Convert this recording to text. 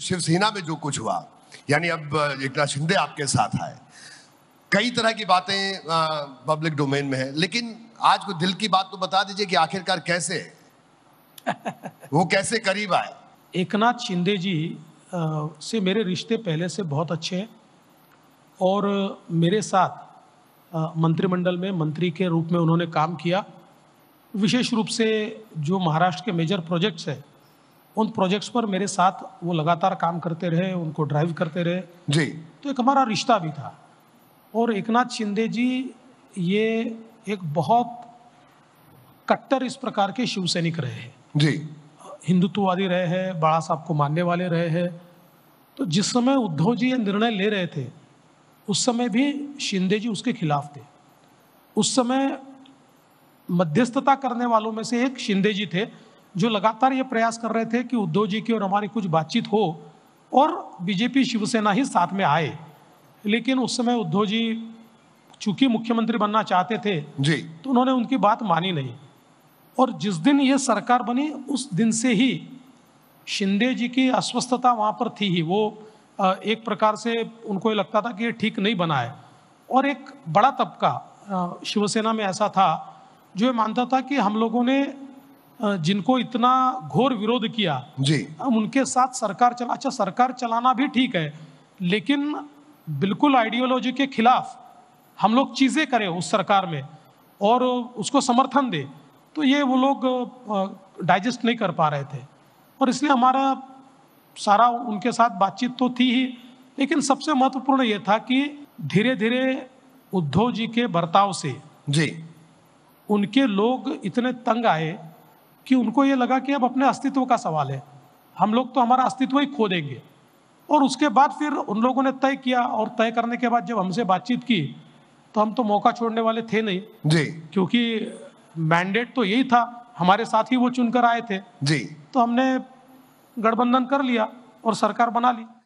शिवसेना में जो कुछ हुआ यानी अब एक नाथ शिंदे आपके साथ आए कई तरह की बातें पब्लिक डोमेन में है लेकिन आज को दिल की बात तो बता दीजिए कि आखिरकार कैसे वो कैसे करीब आए एक नाथ शिंदे जी आ, से मेरे रिश्ते पहले से बहुत अच्छे हैं और मेरे साथ मंत्रिमंडल में मंत्री के रूप में उन्होंने काम किया विशेष रूप से जो महाराष्ट्र के मेजर प्रोजेक्ट्स हैं उन प्रोजेक्ट्स पर मेरे साथ वो लगातार काम करते रहे उनको ड्राइव करते रहे जी तो एक हमारा रिश्ता भी था और एक नाथ शिंदे जी ये एक बहुत कट्टर इस प्रकार के शिव सैनिक रहे हैं जी हिंदुत्ववादी रहे हैं बाड़ा साहब को मानने वाले रहे हैं तो जिस समय उद्धव जी ये निर्णय ले रहे थे उस समय भी शिंदे जी उसके खिलाफ थे उस समय मध्यस्थता करने वालों में से एक शिंदे जी थे जो लगातार ये प्रयास कर रहे थे कि उद्धव जी की और हमारी कुछ बातचीत हो और बीजेपी शिवसेना ही साथ में आए लेकिन उस समय उद्धव जी चूंकि मुख्यमंत्री बनना चाहते थे जी तो उन्होंने उनकी बात मानी नहीं और जिस दिन ये सरकार बनी उस दिन से ही शिंदे जी की अस्वस्थता वहाँ पर थी ही वो एक प्रकार से उनको ये लगता था कि ये ठीक नहीं बना है और एक बड़ा तबका शिवसेना में ऐसा था जो ये मानता था कि हम लोगों ने जिनको इतना घोर विरोध किया जी हम उनके साथ सरकार चला अच्छा सरकार चलाना भी ठीक है लेकिन बिल्कुल आइडियोलॉजी के खिलाफ हम लोग चीज़ें करें उस सरकार में और उसको समर्थन दे तो ये वो लोग डाइजेस्ट नहीं कर पा रहे थे और इसलिए हमारा सारा उनके साथ बातचीत तो थी ही लेकिन सबसे महत्वपूर्ण ये था कि धीरे धीरे उद्धव जी के बर्ताव से जी उनके लोग इतने तंग आए कि उनको ये लगा कि अब अपने अस्तित्व का सवाल है हम लोग तो हमारा अस्तित्व ही खो देंगे और उसके बाद फिर उन लोगों ने तय किया और तय करने के बाद जब हमसे बातचीत की तो हम तो मौका छोड़ने वाले थे नहीं जी क्योंकि मैंडेट तो यही था हमारे साथ ही वो चुनकर आए थे जी तो हमने गठबंधन कर लिया और सरकार बना ली